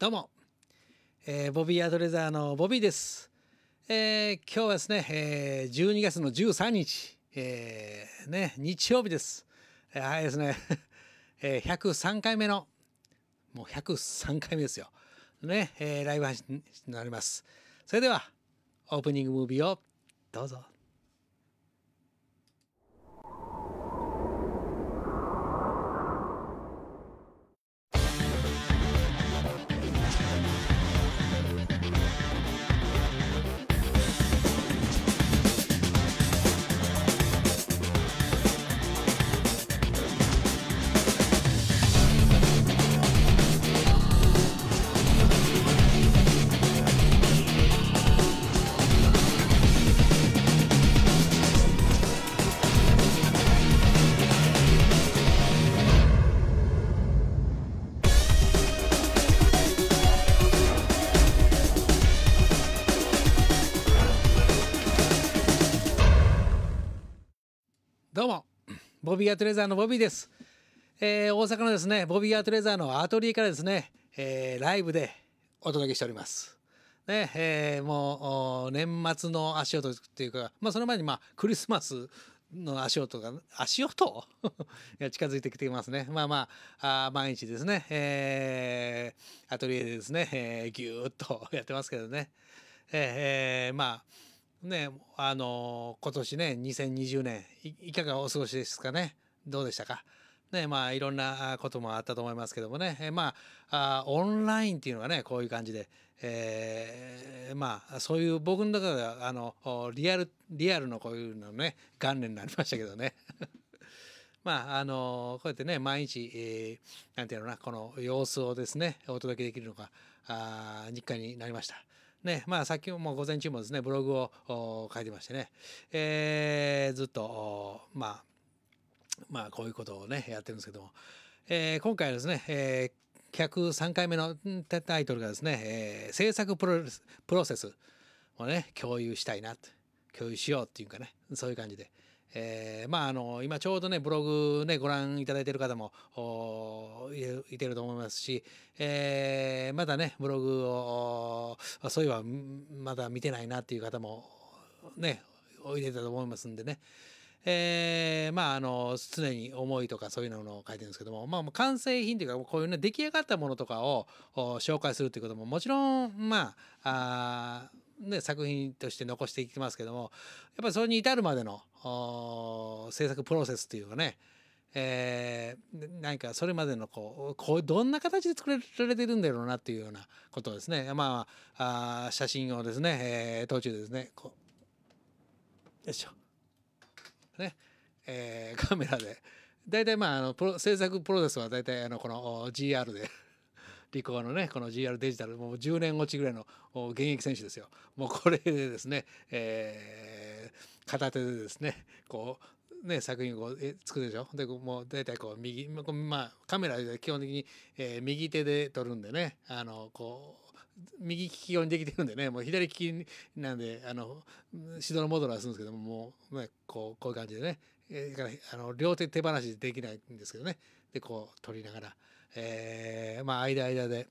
どうも、えー、ボビーアドレザーのボビーです、えー、今日はですね、えー、12月の13日、えー、ね日曜日です、えー、はいですね、えー、103回目のもう103回目ですよね、えー、ライブ配信になりますそれではオープニングムービーをどうぞどうもボビーアートレザーのボビーです、えー、大阪のですねボビーアートレザーのアトリエからですね、えー、ライブでお届けしておりますねえー、もう年末の足音っていうか、まあ、その前にまあクリスマスの足音が足音 が近づいてきていますねまあまああ毎日ですね、えー、アトリエでですね、えー、ぎゅーっとやってますけどね、えー、えー、まあね、あの今年ね、2020年い、いかがお過ごしですかね。どうでしたか。ね、まあ、いろんなこともあったと思いますけどもね、えまあオンラインっていうのがね、こういう感じで、えー、まあ、そういう僕の中では、あの、リアル、リアルのこういうのね、元年になりましたけどね。まあ、あのこうやってね、毎日、えー、なんていうのかな、この様子をですね、お届けできるのが、あ日課になりました。ね、まあきも午前中もですね、ブログを書いてましてね、えー、ずっと、まあ、まあこういうことをね、やってるんですけども、えー、今回はですね、えー103回目のタイトルがですね、えー、制作プロプロセスをね共有したいなと共有しようっていうかねそういう感じで、えー、まああの今ちょうどねブログねご覧いただいている方もいてると思いますし、えー、まだねブログをそういえばまだ見てないなっていう方もねおいでたと思いますんでね、えー、まああの常に思いとかそういうのを書いてるんですけども、まあ、完成品というかこういうね出来上がったものとかを紹介するっていうことももちろんまああね、作品として残していきますけどもやっぱりそれに至るまでの制作プロセスというかねえー、なんかそれまでのこうこうどんな形で作られてるんだろうなっていうようなことですねまああ写真をですね、えー、途中でですねこうよいしょねえー、カメラで大体まああのプロ制作プロセスは大体あのこの GR でリコのねこの GR デジタルもう10年落ちぐらいの現役選手ですよもうこれでですね、えー、片手でですねこうね、作品を作るでしょでもう大体こう右、まあ、カメラで基本的に、えー、右手で撮るんでねあのこう右利き用にできてるんでねもう左利きなんであの指導のードはするんですけどももう、ね、こうこういう感じでね、えー、あの両手手放しできないんですけどねでこう撮りながら。えー、まあ間間で。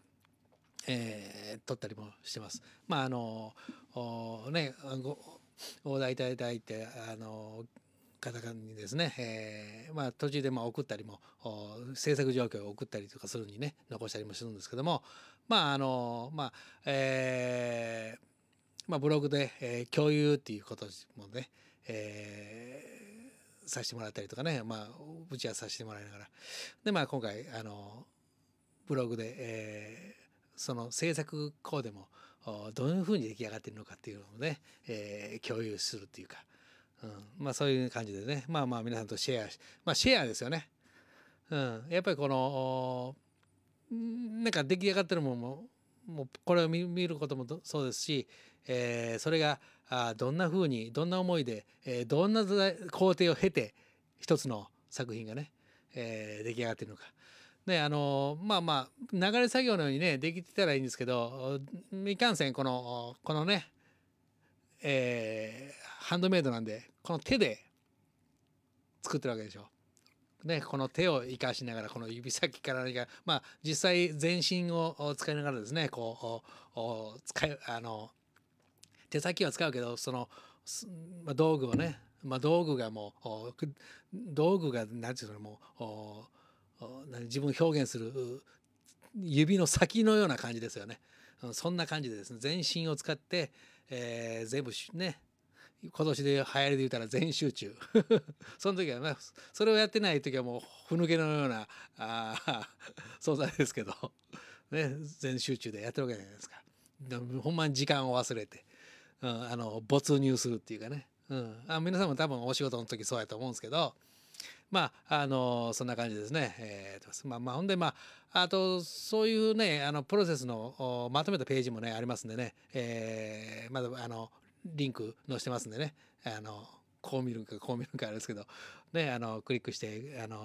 えー、撮ったりもしてます。まああのねお題いただいてあの方にですね、えー、まあ途中でまあ送ったりもお制作状況を送ったりとかするにね残したりもするんですけどもまああのまあえーまあ、ブログで、えー、共有っていうこともね、えさせてもらったりとかね、まあ、打ち合わせさせてもらいながら。で、まあ、今回、あの、ブログで、えー、その制作コーデも、どういうふうに出来上がってるのかっていうのをね、えー、共有するっていうか、うん、まあ、そういう感じでね、まあまあ、皆さんとシェアまあ、シェアですよね。うん、やっぱりこの、なんか出来上がってるものも、もうこれを見ることもそうですし、えー、それがあどんなふうにどんな思いで、えー、どんな工程を経て一つの作品がね、えー、出来上がってるのか。ねあのまあまあ流れ作業のようにねできてたらいいんですけどいかんせんこのこのね、えー、ハンドメイドなんでこの手で作ってるわけでしょ。ね、この手を生かしながらこの指先から何か、まあ、実際全身を使いながらですねこう使いあの手先は使うけどその、まあ、道具をね、まあ、道具がもう道具が何て言うのもう自分を表現する指の先のような感じですよね。そんな感じでですね全身を使って、えー、全部ね今年で流行りで言ったら全集中 その時は、ね、それをやってない時はもうふぬけのようなあ存在ですけど、ね、全集中でやってるわけじゃないですか。ほんまに時間を忘れてうん、あの没入するっていうかね、うん、あ皆さんも多分お仕事の時そうやと思うんですけどまああのそんな感じですね。えー、まあまあほんでまああとそういうねあのプロセスのまとめたページもねありますんでね、えー、まだあのリンク載せてますんでねあのこう見るかこう見るかあれですけど、ね、あのクリックしてあの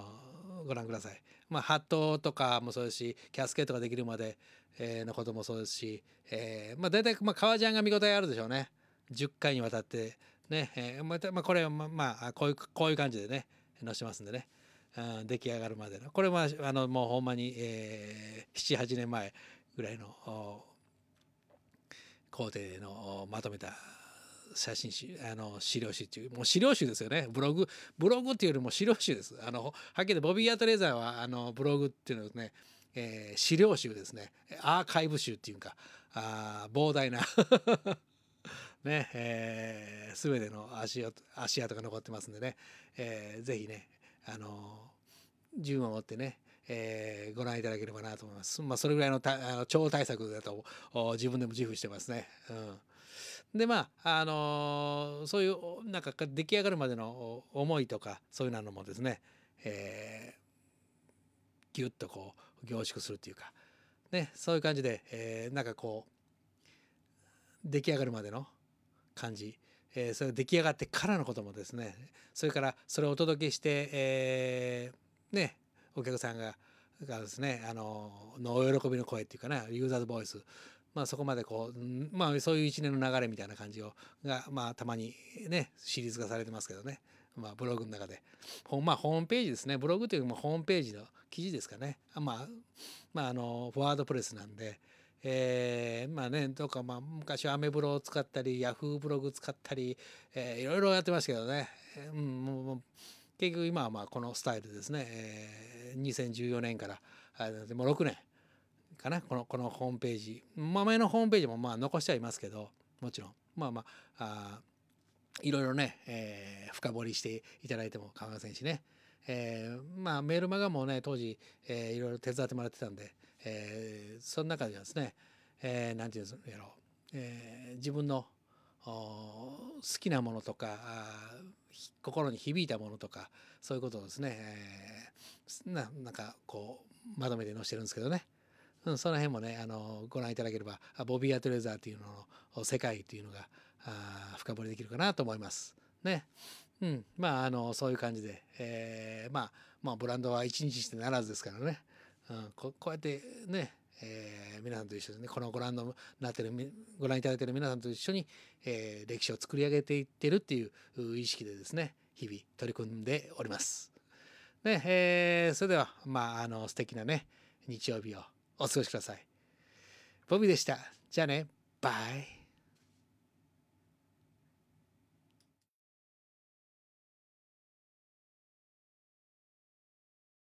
ご覧ください。まあ、ハットとかもそうですしキャスケットができるまで、えー、のこともそうですし、えー、まあ、大体、まあ、革ジャンが見応えあるでしょうね10回にわたってね、えー、また、まあ、これ、ままあ、こういうこういう感じでね載せますんでね。うん、出来上がるまでのこれはあのもうほんまに、えー、78年前ぐらいの工程のまとめた写真集あの資料集っていうもう資料集ですよねブログブログっていうよりも資料集ですあのはっきりボビー・アトレーザーはあのブログっていうのですね、えー、資料集ですねアーカイブ集っていうかあ膨大な ねえー、全ての足跡足跡が残ってますんでね、えー、ぜひねあの順を追ってねえー、ご覧いただければなと思います。まあ、それぐらいのたあの超対策だと自分でも自負してますね。うんでまああのー、そういうなんか出来上がるまでの思いとかそういうのもですね、えー、ギュッとこう凝縮するっていうか、ね、そういう感じで、えー、なんかこう出来上がるまでの感じ、えー、それ出来上がってからのこともですねそれからそれをお届けして、えー、ねお客さんががですねあののお喜びの声っていうかなユーザーズボイスまあ、そこまでこう、まあ、そういう一年の流れみたいな感じをが、まあ、たまにねシリーズ化されてますけどね、まあ、ブログの中でほ、まあ、ホームページですねブログというよりもホームページの記事ですかね、まあまあ、あのフォワードプレスなんで、えー、まあねどうか、まあ、昔はアメブロを使ったりヤフーブログ使ったり、えー、いろいろやってましたけどね、うん、もう結局今はまあこのスタイルですね、えー、2014年からあもう6年。かなこのこのホームページ、ま前のホームページもまあ残してはいますけどもちろんまあまあいろいろね、えー、深掘りしていただいても構いませんしね、えー、まあメールマガもね当時、えー、いろいろ手伝ってもらってたんで、えー、その中ではですね、えー、なんていうんやろう、えー、自分の好きなものとか心に響いたものとかそういうことをですね、えー、ななんかこうまとめて載してるんですけどね、うん、その辺もねあのご覧いただければボビー・アトレザーというのの世界っていうのがあ深掘りできるかなと思います。ね。うん、まああのそういう感じで、えー、まあ、まあ、ブランドは一日してならずですからね、うん、こうやってね、えー、皆さんと一緒にねこのご覧のなってるご覧いただいてる皆さんと一緒に、えー、歴史を作り上げていってるっていう意識でですね日々取り組んでおります。ねえー、それではまああの素敵なね日曜日をお過ごしください。ボビーでした。じゃあね。バイ。